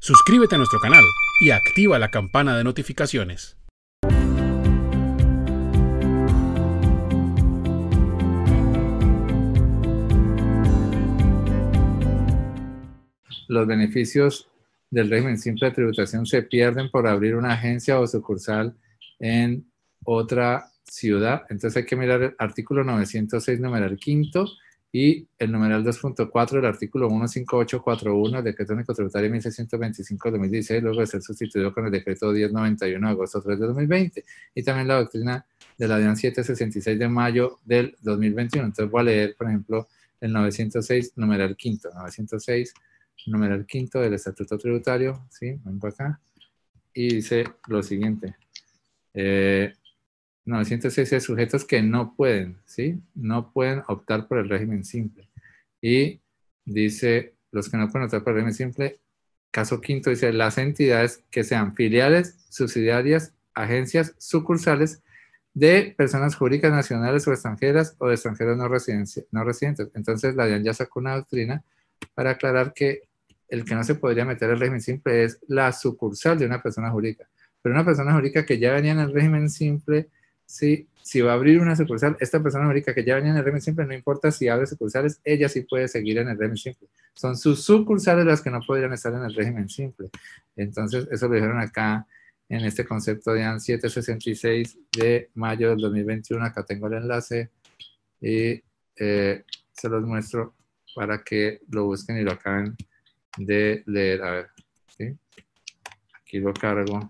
Suscríbete a nuestro canal y activa la campana de notificaciones. Los beneficios del régimen simple de tributación se pierden por abrir una agencia o sucursal en otra ciudad. Entonces hay que mirar el artículo 906, número 5 y el numeral 2.4 del artículo 15841 del Decreto Único Tributario 1625 2016, luego de ser sustituido con el Decreto 1091 de agosto 3 de 2020, y también la doctrina de la DIAN 766 de mayo del 2021. Entonces voy a leer, por ejemplo, el 906, numeral quinto, 906, numeral quinto del Estatuto Tributario, ¿sí? Vengo acá, y dice lo siguiente. Eh, 906 sujetos que no pueden, ¿sí? No pueden optar por el régimen simple. Y dice, los que no pueden optar por el régimen simple, caso quinto dice, las entidades que sean filiales, subsidiarias, agencias, sucursales de personas jurídicas nacionales o extranjeras o de extranjeros no, no residentes. Entonces, la DIAN ya sacó una doctrina para aclarar que el que no se podría meter al régimen simple es la sucursal de una persona jurídica. Pero una persona jurídica que ya venía en el régimen simple si, si va a abrir una sucursal, esta persona Americana que ya venía en el régimen Simple, no importa si abre sucursales, ella sí puede seguir en el régimen Simple. Son sus sucursales las que no podrían estar en el régimen simple. Entonces, eso lo dijeron acá en este concepto de AN 766 de mayo del 2021. Acá tengo el enlace y eh, se los muestro para que lo busquen y lo acaben de leer. A ver, ¿sí? aquí lo cargo.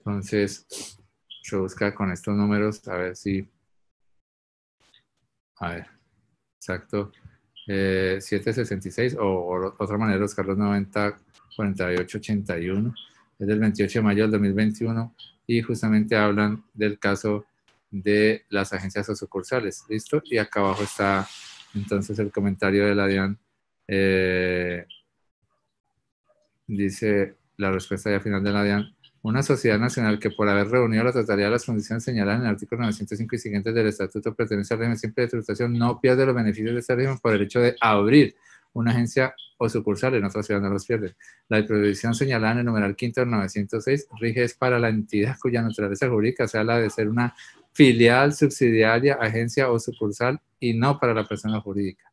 Entonces, se busca con estos números, a ver si, a ver, exacto, 766 eh, o, otra manera, los Carlos 90 48 81, es del 28 de mayo del 2021 y justamente hablan del caso de las agencias o sucursales, ¿listo? Y acá abajo está entonces el comentario de la DIAN. Eh, dice la respuesta ya final de la DIAN una sociedad nacional que por haber reunido la Trataría de las condiciones señaladas en el artículo 905 y siguientes del estatuto pertenece al régimen simple de tributación no pierde los beneficios de este régimen por el hecho de abrir una agencia o sucursal en otra ciudad no los pierde. La prohibición señalada en el numeral quinto del 906 rige es para la entidad cuya naturaleza jurídica sea la de ser una filial, subsidiaria, agencia o sucursal y no para la persona jurídica.